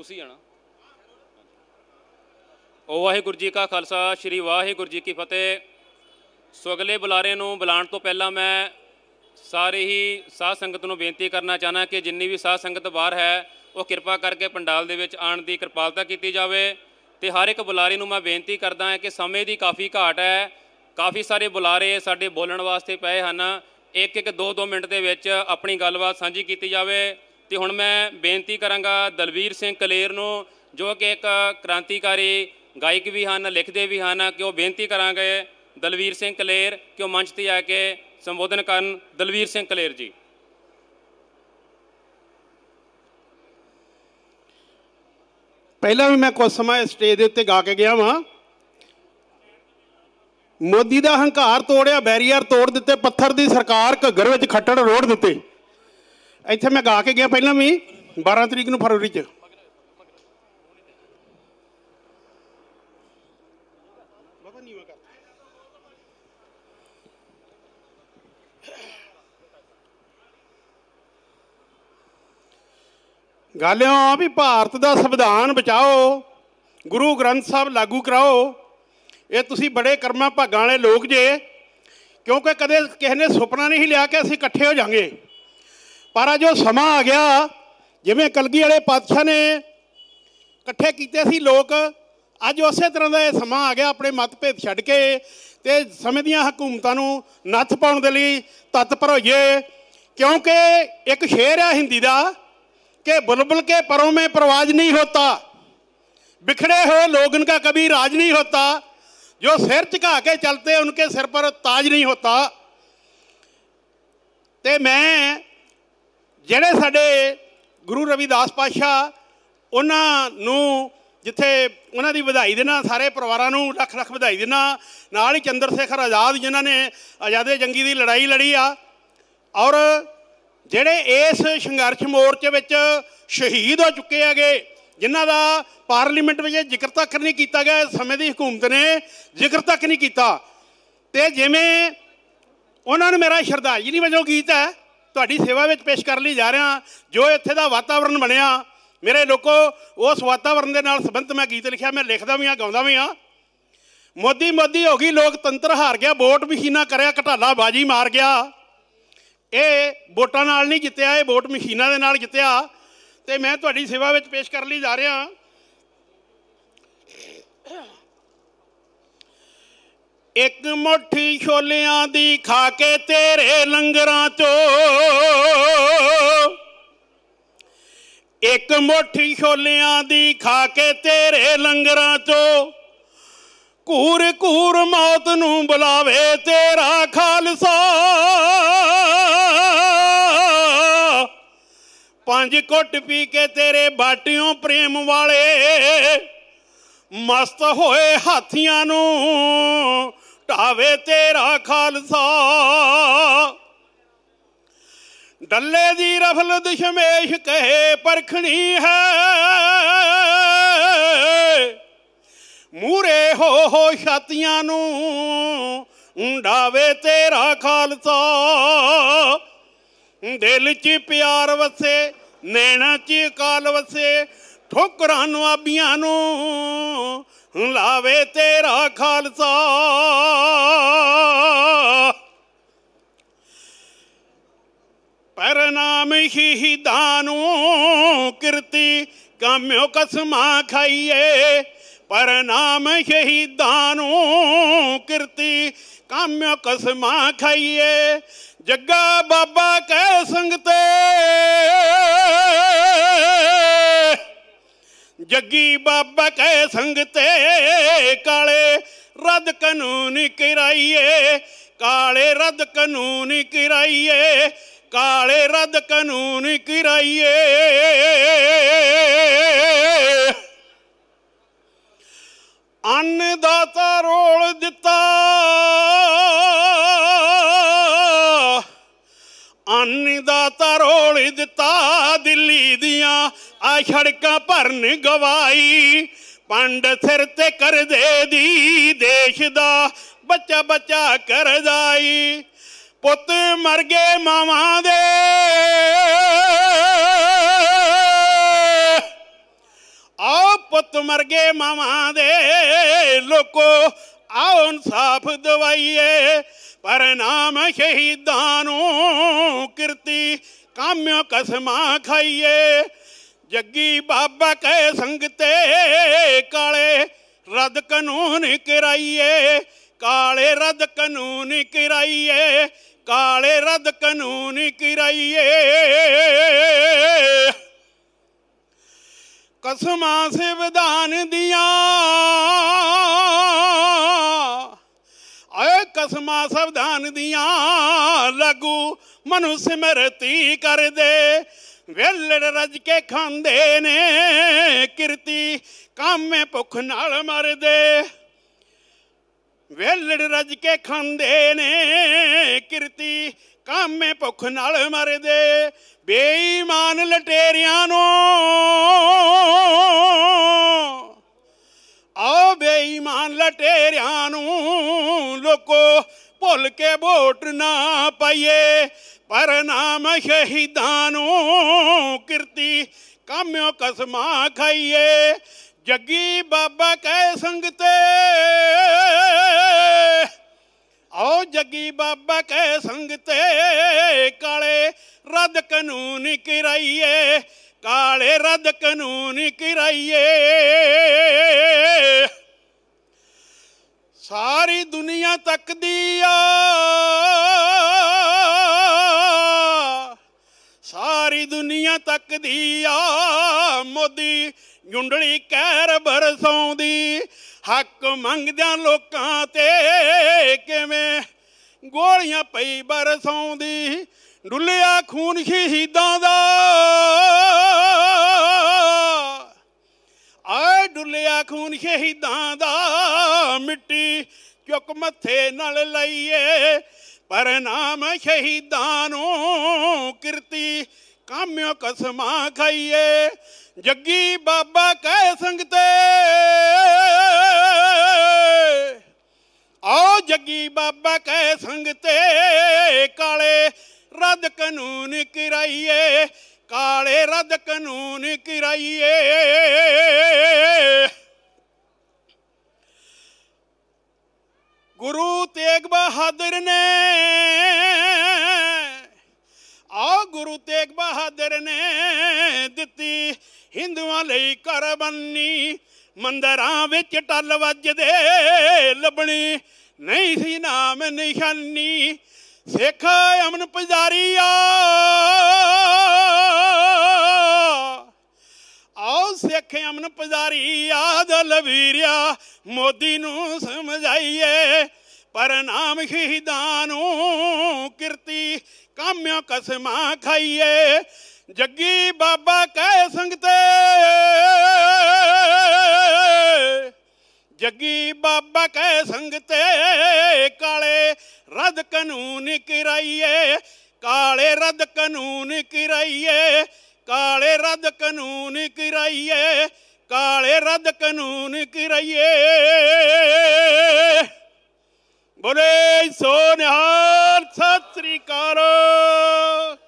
ਤੁਸੀਂ ਆਣਾ ਵਾਹਿਗੁਰੂ ਜੀ ਕਾ ਖਾਲਸਾ ਸ੍ਰੀ ਵਾਹਿਗੁਰੂ ਜੀ ਕੀ ਫਤਿਹ ਸੋ ਅਗਲੇ ਬੁਲਾਰੇ ਨੂੰ ਬੁਲਾਉਣ ਤੋਂ ਪਹਿਲਾਂ ਮੈਂ ਸਾਰੇ ਹੀ ਸਾਧ ਸੰਗਤ ਨੂੰ ਬੇਨਤੀ ਕਰਨਾ ਚਾਹਨਾ ਕਿ ਜਿੰਨੀ ਵੀ ਸਾਧ ਸੰਗਤ ਬਾਹਰ ਹੈ ਉਹ ਕਿਰਪਾ ਕਰਕੇ ਪੰਡਾਲ ਦੇ ਵਿੱਚ ਆਣ ਦੀ ਕਿਰਪਾਲਤਾ ਕੀਤੀ ਜਾਵੇ ਤੇ ਹਰ ਇੱਕ ਬੁਲਾਰੇ ਨੂੰ ਮੈਂ ਬੇਨਤੀ ਕਰਦਾ ਹਾਂ ਕਿ ਸਮੇਂ ਦੀ ਕਾਫੀ ਘਾਟ ਹੈ ਕਾਫੀ ਸਾਰੇ ਬੁਲਾਰੇ ਸਾਡੇ ਬੋਲਣ ਵਾਸਤੇ ਪਏ ਹਨ ਇੱਕ ਇੱਕ 2-2 ਮਿੰਟ ਦੇ ਵਿੱਚ ਆਪਣੀ ਗੱਲਬਾਤ ਸਾਂਝੀ ਕੀਤੀ ਜਾਵੇ ਤੇ ਹੁਣ ਮੈਂ ਬੇਨਤੀ ਕਰਾਂਗਾ ਦਲਵੀਰ ਸਿੰਘ ਕਲੇਰ ਨੂੰ ਜੋ ਕਿ ਇੱਕ ਕ੍ਰਾਂਤੀਕਾਰੀ ਗਾਇਕ ਵੀ ਹਨ ਲਿਖਦੇ ਵੀ ਹਨ ਕਿ ਉਹ ਬੇਨਤੀ ਕਰਾਂਗੇ ਦਲਵੀਰ ਸਿੰਘ ਕਲੇਰ ਕਿ ਉਹ ਮੰਚ ਤੇ ਆ ਕੇ ਸੰਬੋਧਨ ਕਰਨ ਦਲਵੀਰ ਸਿੰਘ ਕਲੇਰ ਜੀ ਪਹਿਲਾਂ ਵੀ ਮੈਂ ਕੁਝ ਸਮਾਂ ਸਟੇਜ ਦੇ ਉੱਤੇ ਗਾ ਕੇ ਗਿਆ ਵਾਂ ਮੋਦੀ ਦਾ ਹੰਕਾਰ ਤੋੜਿਆ ਬੈਰੀਅਰ ਤੋੜ ਦਿੱਤੇ ਪੱਥਰ ਦੀ ਸਰਕਾਰ ਘੱਗਰ ਵਿੱਚ ਖੱਟੜ ਰੋੜ ਦਿੱਤੇ ਇੱਥੇ ਮੈਂ ਗਾ ਕੇ ਗਿਆ ਪਹਿਲਾਂ ਵੀ 12 ਤਰੀਕ ਨੂੰ ਫਰਵਰੀ 'ਚ ਗਾਲਿਓ ਆ ਵੀ ਭਾਰਤ ਦਾ ਸੰਵਿਧਾਨ ਬਚਾਓ ਗੁਰੂ ਗ੍ਰੰਥ ਸਾਹਿਬ ਲਾਗੂ ਕਰਾਓ ਇਹ ਤੁਸੀਂ ਬੜੇ ਕਰਮਾਂ ਭਾਗਾਂ ਵਾਲੇ ਲੋਕ ਜੇ ਕਿਉਂਕਿ ਕਦੇ ਕਿਸੇ ਨੇ ਸੁਪਨਾ ਨਹੀਂ ਲਿਆ ਕਿ ਅਸੀਂ ਇਕੱਠੇ ਹੋ ਜਾਾਂਗੇ ਪਰ ਆ ਜੋ ਸਮਾਂ ਆ ਗਿਆ ਜਿਵੇਂ ਕਲਗੀ ਵਾਲੇ ਪਾਤਸ਼ਾਹ ਨੇ ਇਕੱਠੇ ਕੀਤੇ ਸੀ ਲੋਕ ਅੱਜ ਉਸੇ ਤਰ੍ਹਾਂ ਦਾ ਇਹ ਸਮਾਂ ਆ ਗਿਆ ਆਪਣੇ ਮਤਭੇਦ ਛੱਡ ਕੇ ਤੇ ਸਮੇਂ ਦੀਆਂ ਹਕੂਮਤਾਂ ਨੂੰ ਨੱਥ ਪਾਉਣ ਦੇ ਲਈ ਤਤਪਰ ਹੋਈਏ ਕਿਉਂਕਿ ਇੱਕ ਸ਼ੇਰ ਆ ਹਿੰਦੀ ਦਾ ਕਿ ਬੁਲਬੁਲ ਕੇ ਪਰੋਂ ਮੇ ਪ੍ਰਵਾਜ ਨਹੀਂ ਹੋਤਾ बिखरे हुए ਲੋਗਨ ਕਾ ਕਬੀ ਰਾਜ ਨਹੀਂ होता ਜੋ ਸਿਰ झुका ਕੇ ਚਲਤੇ उनके ਸਿਰ ਪਰ ਤਾਜ ਨਹੀਂ ਹੋਤਾ ਤੇ ਮੈਂ ਜਿਹੜੇ ਸਾਡੇ ਗੁਰੂ ਰਵਿਦਾਸ ਪਾਸ਼ਾ ਉਹਨਾਂ ਨੂੰ ਜਿੱਥੇ ਉਹਨਾਂ ਦੀ ਵਧਾਈ ਦੇਣਾ ਸਾਰੇ ਪਰਿਵਾਰਾਂ ਨੂੰ ਲੱਖ ਲੱਖ ਵਧਾਈ ਦੇਣਾ ਨਾਲ ਹੀ ਚੰਦਰ ਸ਼ੇਖਰ ਆਜ਼ਾਦ ਜਿਨ੍ਹਾਂ ਨੇ ਆਜ਼ਾਦੇ ਜੰਗੀ ਦੀ ਲੜਾਈ ਲੜੀ ਆ ਔਰ ਜਿਹੜੇ ਇਸ ਸੰਘਰਸ਼ ਮੋਰਚੇ ਵਿੱਚ ਸ਼ਹੀਦ ਹੋ ਚੁੱਕੇ ਹੈਗੇ ਜਿਨ੍ਹਾਂ ਦਾ ਪਾਰਲੀਮੈਂਟ ਵਿੱਚ ਜ਼ਿਕਰ ਤੱਕ ਨਹੀਂ ਕੀਤਾ ਗਿਆ ਸਮੇਂ ਦੀ ਹਕੂਮਤ ਨੇ ਜ਼ਿਕਰ ਤੱਕ ਨਹੀਂ ਕੀਤਾ ਤੇ ਜਿਵੇਂ ਉਹਨਾਂ ਨੂੰ ਮੇਰਾ ਸ਼ਰਧਾਂਜਲੀ ਵਜੋਂ ਗੀਤ ਹੈ ਤੁਹਾਡੀ ਸੇਵਾ ਵਿੱਚ ਪੇਸ਼ ਕਰਨ ਲਈ ਜਾ ਰਿਹਾ ਜੋ ਇੱਥੇ ਦਾ ਵਾਤਾਵਰਣ ਬਣਿਆ ਮੇਰੇ ਲੋਕੋ ਉਸ ਵਾਤਾਵਰਣ ਦੇ ਨਾਲ ਸੰਬੰਧ ਮੈਂ ਗੀਤ ਲਿਖਿਆ ਮੈਂ ਲਿਖਦਾ ਵੀ ਆ ਗਾਉਂਦਾ ਵੀ ਆ ਮੋਦੀ ਮੋਦੀ ਹੋ ਗਈ ਲੋਕਤੰਤਰ ਹਾਰ ਗਿਆ ਵੋਟ ਮਸ਼ੀਨਾ ਕਰਿਆ ਘਟਾਲਾ ਬਾਜੀ ਮਾਰ ਗਿਆ ਇਹ ਵੋਟਾਂ ਨਾਲ ਨਹੀਂ ਜਿੱਤਿਆ ਇਹ ਵੋਟ ਮਸ਼ੀਨਾ ਦੇ ਨਾਲ ਜਿੱਤਿਆ ਤੇ ਮੈਂ ਤੁਹਾਡੀ ਸੇਵਾ ਵਿੱਚ ਪੇਸ਼ ਕਰਨ ਲਈ ਜਾ ਰਿਹਾ ਇੱਕ ਮੁਠੀ ਛੋਲਿਆਂ ਦੀ ਖਾ ਕੇ ਤੇਰੇ ਲੰਗਰਾਂ ਚੋ ਇੱਕ ਮੁਠੀ ਛੋਲਿਆਂ ਦੀ ਖਾ ਕੇ ਤੇਰੇ ਲੰਗਰਾਂ ਚੋ ਘੂਰ ਘੂਰ ਮੌਤ ਨੂੰ ਬੁਲਾਵੇ ਤੇਰਾ ਖਾਲਸਾ ਪੰਜ ਕੁੱਟ ਪੀ ਕੇ ਤੇਰੇ ਬਾਟਿਓਂ ਪ੍ਰੇਮ ਵਾਲੇ ਮਸਤ ਹੋਏ ਹਾਥੀਆਂ ਨੂੰ ਢਾਵੇ ਤੇਰਾ ਖਾਲਸਾ ਡੱਲੇ ਦੀ ਰਫਲ ਦਸ਼ਮੇਸ਼ ਕਹੇ ਪਰਖਣੀ ਹੈ ਮੂਰੇ ਹੋ ਹੋ ਛਾਤੀਆਂ ਨੂੰ ਢਾਵੇ ਤੇਰਾ ਖਾਲਸਾ ਦਿਲ 'ਚ ਪਿਆਰ ਵਸੇ ਨੈਣਾ 'ਚ ਕਾਲ ਵਸੇ ਠੋਕਰਾਂ ਨੂੰ ਆਬੀਆਂ ਨੂੰ ਲਾਵੇ ਤੇਰਾ ਖਾਲਸਾ ਪਰ ਨਾਮ ਹੀ ਦਾਨੂ ਕਿਰਤੀ ਕਾਮਿਓ ਕਸਮਾ ਖਾਈਏ ਪਰ ਨਾਮ ਹੀ ਦਾਨੂ ਕਿਰਤੀ ਕਾਮਿਓ ਕਸਮਾ ਖਾਈਏ ਜੱਗਾ ਬਾਬਾ ਕੈ ਸੰਗਤੇ ਜੱਗੀ ਬਾਬਾ ਕੈ ਤੇ ਕਾਲੇ ਰੱਦ ਕਾਨੂੰਨ ਕਿਰਾਈਏ ਕਾਲੇ ਰੱਦ ਕਾਨੂੰਨ ਕਿਰਾਈਏ ਕਾਲੇ ਰੱਦ ਕਾਨੂੰਨ ਕਿਰਾਈਏ ਅੰਨ ਦਾਤਾ ਰੋਲ ਦਿੱਤਾ ਅੰਨ ਦਾਤਾ ਰੋਲ ਦਿੱਤਾ ਦਿੱਲੀ ਦੀਆਂ ਆ ਛੜਕਾ ਭਰਨ ਗਵਾਈ ਪੰਡ ਸਿਰ ਤੇ ਕਰਦੇ ਦੀ ਦੇਸ਼ ਦਾ ਬੱਚਾ ਬੱਚਾ ਜਾਈ ਪੁੱਤ ਮਰ ਗਏ ਮਾਵਾਂ ਦੇ ਆ ਪੁੱਤ ਮਰ ਗਏ ਮਾਵਾਂ ਦੇ ਲੋਕੋ ਆਉ ਇਨਸਾਫ ਦਵਾਈਏ ਪਰ ਨਾਮ ਸ਼ਹੀਦਾਂ ਨੂੰ ਕਿਰਤੀ ਕਾਮਿਓ ਕਸਮਾਂ ਖਾਈਏ ਜੱਗੀ ਬਾਬਾ ਕਹੇ ਸੰਗਤੇ ਕਾਲੇ ਰਦ ਕਾਨੂੰਨ ਕਰਾਈਏ ਕਾਲੇ ਰਦ ਕਾਨੂੰਨ ਕਰਾਈਏ ਕਾਲੇ ਰਦ ਕਾਨੂੰਨ ਕਰਾਈਏ ਕਸਮਾਂ ਸਿਵਧਾਨ ਦੀਆਂ ਓਏ ਕਸਮਾਂ ਸਿਵਧਾਨ ਦੀਆਂ ਲਾਗੂ ਮਨੁ ਸਿਮਰਤੀ ਕਰਦੇ ਵੇਲੜ ਰੱਜ ਕੇ ਖਾਂਦੇ ਨੇ ਕਿਰਤੀ ਕਾਮੇ ਭੁੱਖ ਨਾਲ ਮਰਦੇ ਵੇਲੜ ਰੱਜ ਕੇ ਖਾਂਦੇ ਨੇ ਕਿਰਤੀ ਕਾਮੇ ਭੁੱਖ ਨਾਲ ਮਰਦੇ ਬੇਈਮਾਨ ਲਟੇਰਿਆਂ ਨੂੰ ਆ ਬੇਈਮਾਨ ਲਟੇਰਿਆਂ ਨੂੰ ਲੋਕੋ ਭੁੱਲ ਕੇ ਵੋਟ ਨਾ ਪਾਈਏ ਪਰ ਨਾਮ ਸ਼ਹੀਦਾਂ ਨੂੰ ਕਿਰਤੀ ਕਾਮਿਓ ਕਸਮਾਂ ਖਾਈਏ ਜੱਗੀ ਬਾਬਾ ਕੈ ਸੰਗਤੇ ਆਓ ਜੱਗੀ ਬਾਬਾ ਕੈ ਸੰਗਤੇ ਕਾਲੇ ਰੱਦ ਕਾਨੂੰਨ ਕਿਰਾਈਏ ਕਾਲੇ ਰੱਦ ਕਾਨੂੰਨ ਕਿਰਾਈਏ ਸਾਰੀ ਦੁਨੀਆ ਦੀ ਸਕਦੀ ਆ ਮੋਦੀ ਜੁੰਡਲੀ ਕਹਿਰ ਬਰਸਾਉਂਦੀ ਹੱਕ ਮੰਗਦਿਆਂ ਲੋਕਾਂ ਤੇ ਕਿਵੇਂ ਗੋਲੀਆਂ ਪਈ ਬਰਸਾਉਂਦੀ ਡੁੱਲਿਆ ਖੂਨ ਸ਼ਹੀਦਾਂ ਦਾ ਆਏ ਡੁੱਲਿਆ ਖੂਨ ਸ਼ਹੀਦਾਂ ਦਾ ਮਿੱਟੀ ਚੁੱਕ ਮੱਥੇ ਨਾਲ ਲਈਏ ਪਰ ਨਾਮ ਸ਼ਹੀਦਾਂ ਨੂੰ ਕਿਰਤੀ ਕਾਮਿਓ ਕਸਮਾਂ ਖਾਈਏ ਜੱਗੀ ਬਾਬਾ ਕਹਿ ਸੰਗਤੇ ਆਓ ਜੱਗੀ ਬਾਬਾ ਕਹਿ ਸੰਗਤੇ ਕਾਲੇ ਰੱਦ ਕਾਨੂੰਨ ਕਿਰਾਈਏ ਕਾਲੇ ਰੱਦ ਕਾਨੂੰਨ ਕਿਰਾਈਏ ਗੁਰੂ ਤੇਗ ਬਹਾਦਰ ਨੇ ਗੁਰੂ ਤੇਗ ਬਹਾਦਰ ਨੇ ਦਿੱਤੀ ਹਿੰਦੂਆਂ ਲਈ ਬੰਨੀ ਮੰਦਰਾਂ ਵਿੱਚ ਟੱਲ ਵੱਜਦੇ ਲੱਭਣੀ ਨਹੀਂ ਸੀ ਨਾਮ ਨਿਸ਼ਾਨੀ ਸਿੱਖ ਅਮਨ ਪੁਜਾਰੀ ਆਓ ਸਿੱਖ ਅਮਨ ਪੁਜਾਰੀ ਦਲ ਵੀਰਿਆ ਮੋਦੀ ਨੂੰ ਸਮਝਾਈਏ ਪਰ ਨਾਮ ਸ਼ਹੀਦਾਂ ਨੂੰ ਕਿਰਤੀ ਕਾਮਿਓ ਕਸਮਾ ਖਾਈਏ ਜੱਗੀ ਬਾਬਾ ਕਹਿ ਸੰਗਤੇ ਜੱਗੀ ਬਾਬਾ ਕਹਿ ਸੰਗਤੇ ਕਾਲੇ ਰਦ ਕਾਨੂੰਨ ਕਿਰਾਈਏ ਕਾਲੇ ਰਦ ਕਾਨੂੰਨ ਕਿਰਾਈਏ ਕਾਲੇ ਰਦ ਕਾਨੂੰਨ ਕਿਰਾਈਏ ਕਾਲੇ ਰਦ ਕਾਨੂੰਨ ਕਿਰਾਈਏ ਬੋਲੇ ਸੋ ਸਤਿ ਸ੍ਰੀ ਅਕਾਲ